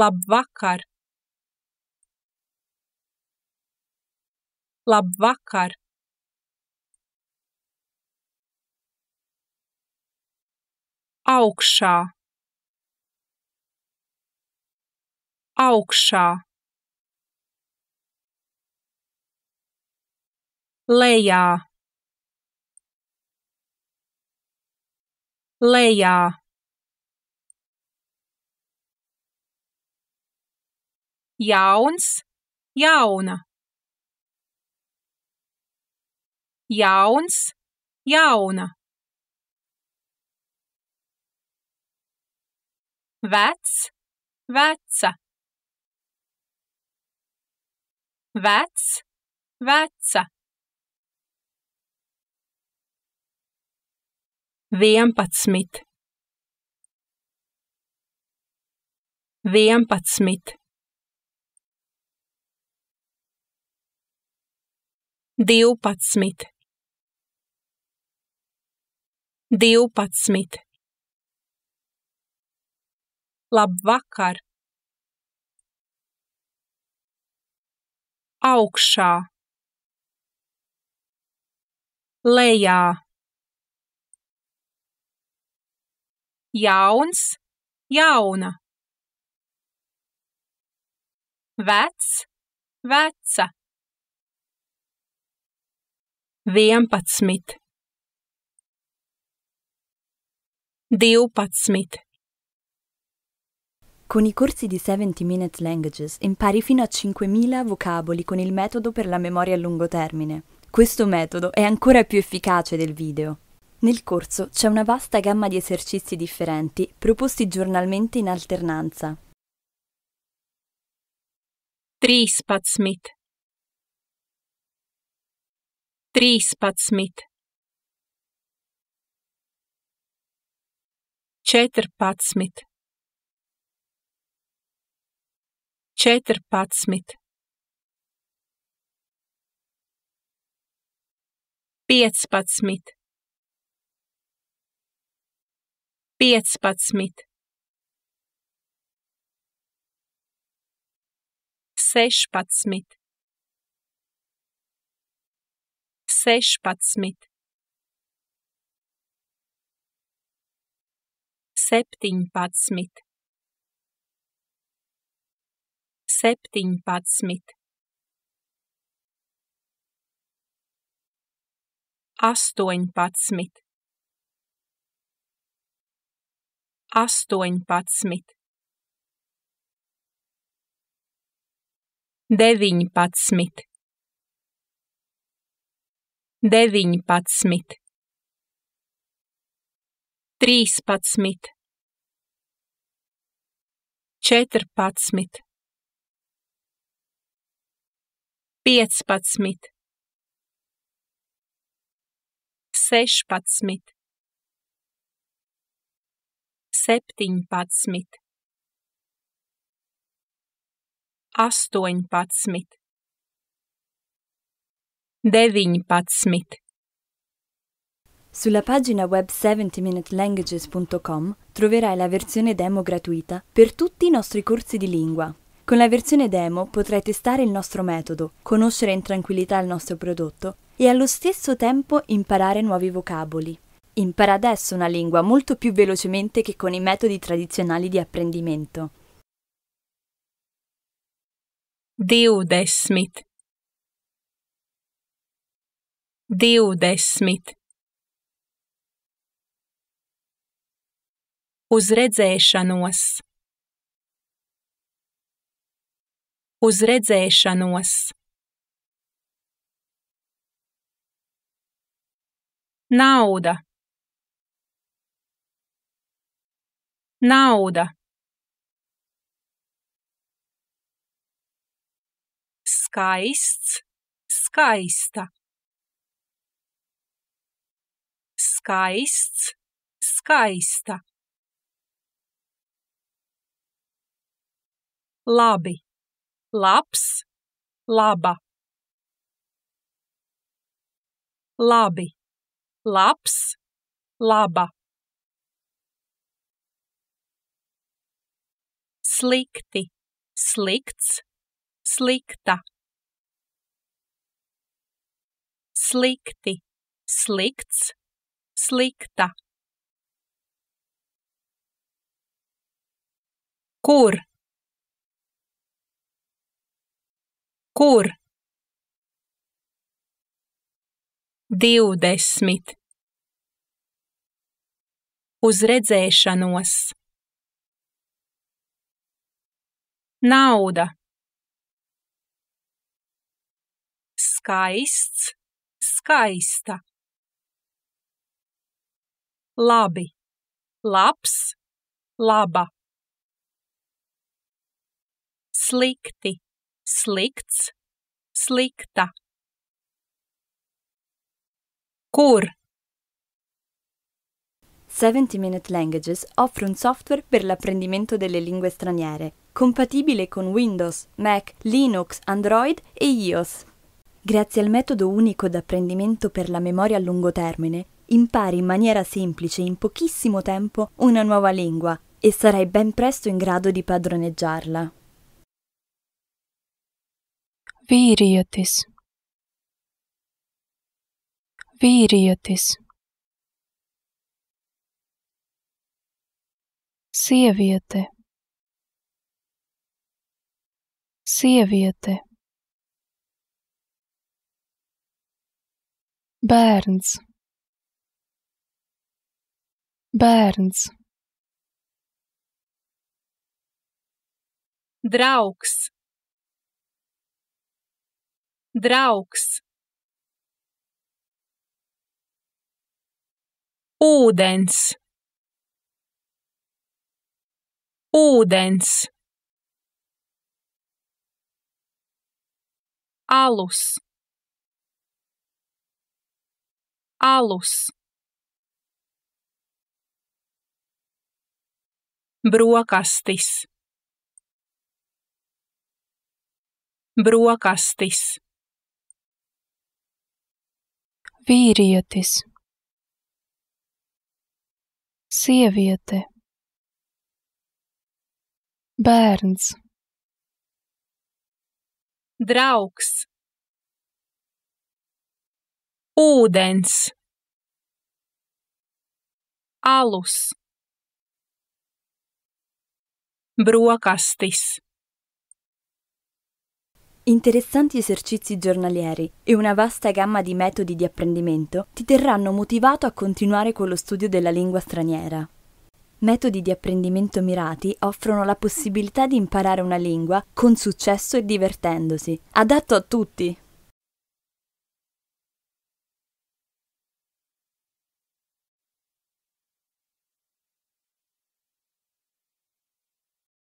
Labvakar! Labvakar! augšā augšā lejā lejā jauns, jauna. Jauns, jauna. Vecs, veca. Vecs, veca. Vienpadsmit. Vienpadsmit. Divpadsmit. Divpadsmit. Labvakar. Augšā. Lejā. Jauns, jauna. Vecs, veca. vienpadsmit, Patsmit. Con i corsi di 70 Minute Languages impari fino a 5.000 vocaboli con il metodo per la memoria a lungo termine. Questo metodo è ancora più efficace del video. Nel corso c'è una vasta gamma di esercizi differenti proposti giornalmente in alternanza. Trīspadsmit 13, 14, 14, 15, 15, 16, 16, 17, 17, 18, 18, 19, 19, 13, 14, 15, 16, 17, 18, 19. Sulla pagina web 70minutelanguages.com troverai la versione demo gratuita per tutti i nostri corsi di lingua. Con la versione demo potrai testare il nostro metodo, conoscere in tranquillità il nostro prodotto e allo stesso tempo imparare nuovi vocaboli. Impara adesso una lingua molto più velocemente che con i metodi tradizionali di apprendimento. Smith Divdesmit. Uz redzēšanos. Uz redzēšanos. Nauda. Nauda. Skaists, skaista. skaists, skaista. Labi, labs, laba. Labi, labs, laba. Slikti, slikts, slikta. Slikti, slikts, slikta. Kur? Kur? Divdesmit. Uz redzēšanos. Nauda. Skaists, skaista. labi, labs, laba. Slikti, slikts, slikta. Kur? 70 Minute Languages offre un software per l'apprendimento delle lingue straniere, compatibile con Windows, Mac, Linux, Android e iOS. Grazie al metodo unico d'apprendimento per la memoria a lungo termine, impari in maniera semplice in pochissimo tempo una nuova lingua e sarai ben presto in grado di padroneggiarla. Vīrietis Vīrietis Sieviete Sieviete Bērns Bērns. Draugs. Draugs. Ūdens. Ūdens. Alus. Alus. brokastis brokastis vīrietis sieviete bērns draugs ūdens alus Brokastis. Interessanti esercizi giornalieri e una vasta gamma di metodi di apprendimento ti terranno motivato a continuare con lo studio della lingua straniera. Metodi di apprendimento mirati offrono la possibilità di imparare una lingua con successo e divertendosi, adatto a tutti.